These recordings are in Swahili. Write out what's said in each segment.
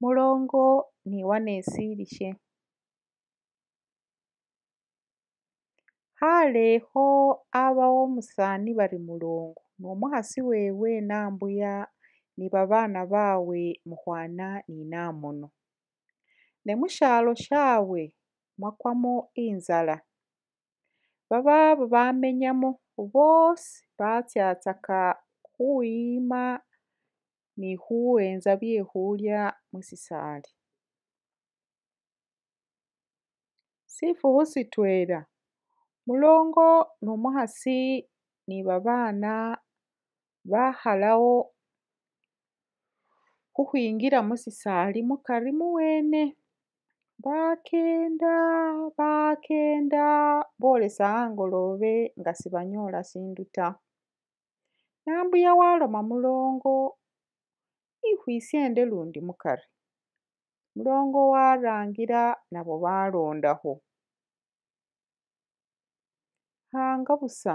mulongo murongo ntiwanesirije khalekho abawo umusani bari mulongo nomukhasi wewe nambuya ni babana bawe mukhwana ni namono mushalo shawe mwakwamo inzala baba babamenyamo bosi batsatsaka khuyima ni byekhulya musisali Sifukhu sitwela, mulongo nomukhasi umukhasi ni babana bakhalawo khukhwingila musisali mukari muwene bakenda bakenda bolesa angolobe nga sibanyola sindu ta, nambuya waloma mulongo ikhwisya ende lundi mukari mulongo warangila nabo balondakho hanga busa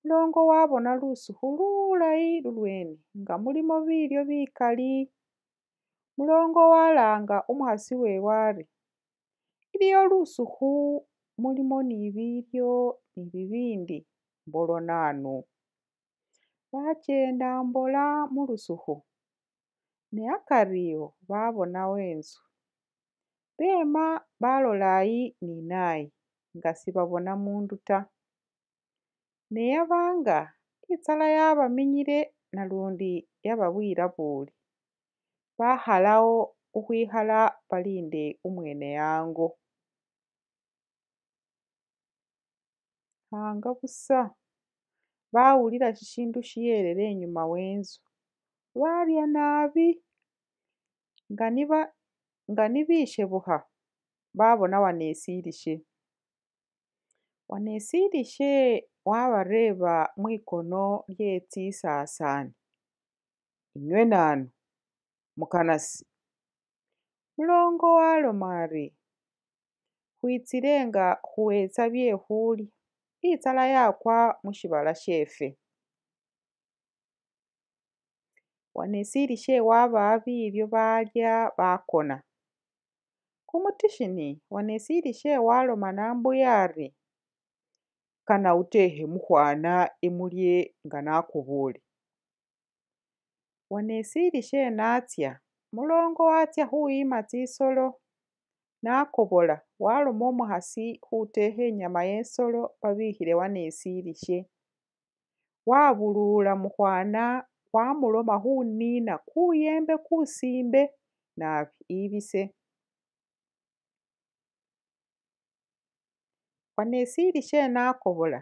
mulongo wabona lusukhu lulayi lulwene nga mulimo bilyo bikali mulongo walanga umukhasi wewari iliyo lusukhu mulimo ni bilyo ni bibindi mbolonano bakyenda mbola mulusukhu neyakariwo baabonawo enzu beema baalolaayi ninaayi nga sibabona mundu ta neyabanga itsala yabaminyile nalundi yababwila buuli bakhalawo ukhwikhala balinde umwene yango hanga busa bawulila shishindu shiyelele inyuma wenzu Barya nabi nga ni bishebukha babona wano esilishe, wano esilishe wabareba mwikono lye tsisasani, inyweni mukanasi, mulongo waloma ari nga khuwetsa byekhulya, itsala yakwa mushibala shefwe. Waneesilikhe wabawo bilyo balya bakona kumutishini waneesilikhe waaloma nambuya ari, kana otehe mukhwana emulye nga naakhoboole. Waneesilikhe naatsya, mulongo waatsya khuyima tsisoolo, nakobola waloma omukhasi khutekha enyama yesolo babikhile waneesilikhe, wabulula mukhwana khwamuloma khunina kuyembe kusimbe nabi ibise khwanesili shenakobola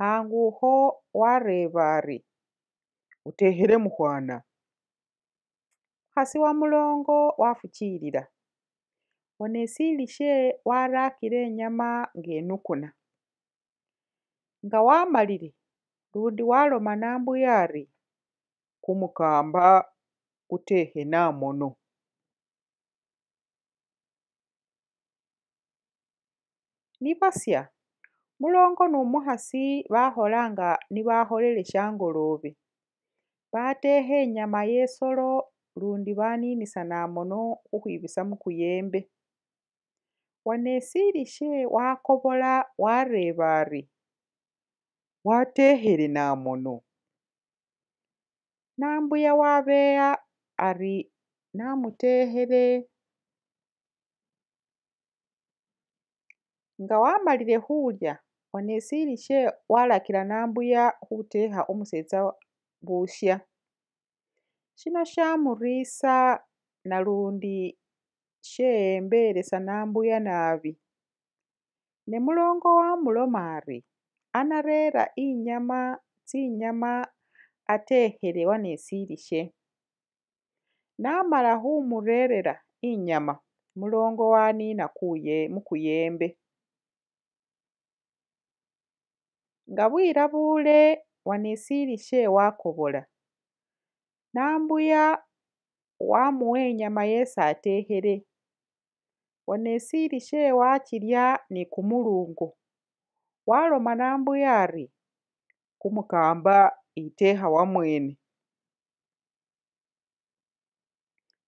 hangukho warebari utekhele mukhwana khasi wa mulongo wafukilila khwanesili she warakile enyama nga enukuna nga wamalile lundi waloma nambuyari kumukamba kutekhe namono Ni basya, mulongo ni bakhola nga ni bakholele shangolobe, bateekha enyama yesolo lundi baninisa namono khukhwibisa mukuyembe. Wanesilishe wakobola wareba ari, watekhele namono. Nambuya wabeya ari namutekhele nga wamalile hulya, oneesilikhe walakila nambuya huteha umusetsa busya, shino shamurisa nalundi syeyembeeresa nambuya nabi ne mulongo wamuloma ari anarera inyama tsinyama ateeherewa n'esiirishe. namala khumureerera inyama, mulongo kuye mukuyembe. Nga bule buule wakobola. nambuya wamuwa enyama yesi atehere. wanesiirishe wakilya ni kumulungu, waloma nambuya ari kumukamba iteha wamwene.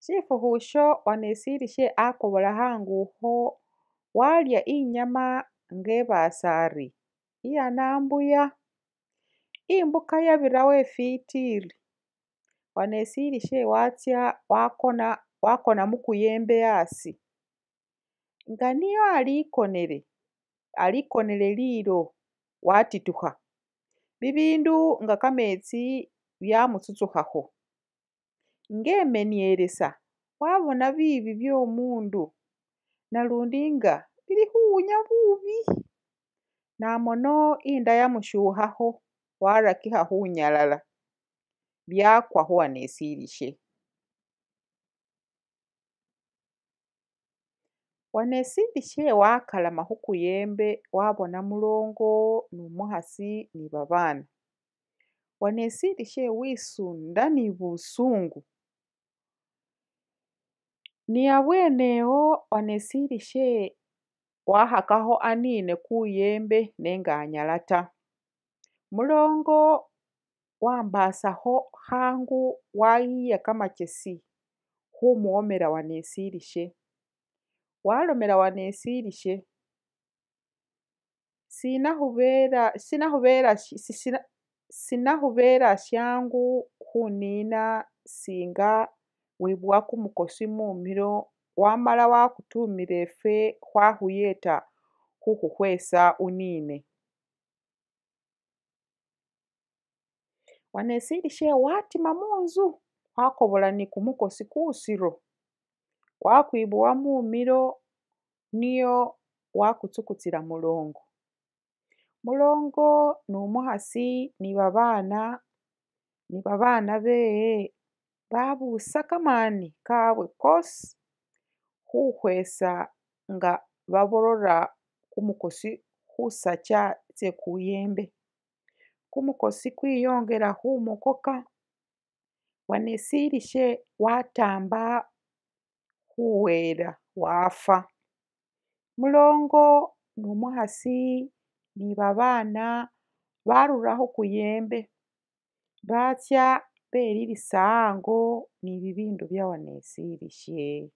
Sifuhusho onesiri she akobolaha nguho walya inyama ngebasari iyanambuya imbuka yabirawo efitiri onesiri she watsya wakona wakona mukuyembe asi nga niyo alikonele alikonele lilo watituha bibindu nga kametsi byamutsutsukhaho. Ngemenielesa wabona bibi byomundu nalundi nga bili khuwunya bubi, namono inda yamusyukhakho warakikha khunyalala, byakwa khuwa ne Waneesimbi sye waakalama khukuyembe wabona mulongo ni umukhasi ni babana. Waneesimbi sye wisunda ni busungu. Ni abwene ewo waneesimbi sye wakhakakho anine kuyembe nenga anyala ta. Mulongo wambasakho khangu wayiya kamakesi khumuwomela waneesimbi sye walomela wanesilishye sinakhubela sinakhubela sina sinakhubela syangu khunina singa wibuwa kumukosi mumilo wamala wakutumila efwe khwakhuyeta khukhukhwesa unine. Wanesilishye watima munzu khwakobola ni kumukosi kusiro. Waakwiba mumilo niyo waakutukutira mulongo. Mulongo numuhasi niba abaana, bee babusa kamani kabwe kosi kaabwe nga baborora kumukosi khusacha tse kuyembe, kumukosi kwiyongela khumukoka, waneesilishe watamba khuwela wafa mulongo ni umukhasi ni babana barura kuyembe batsya belilisa ango ni bibindu byawanesile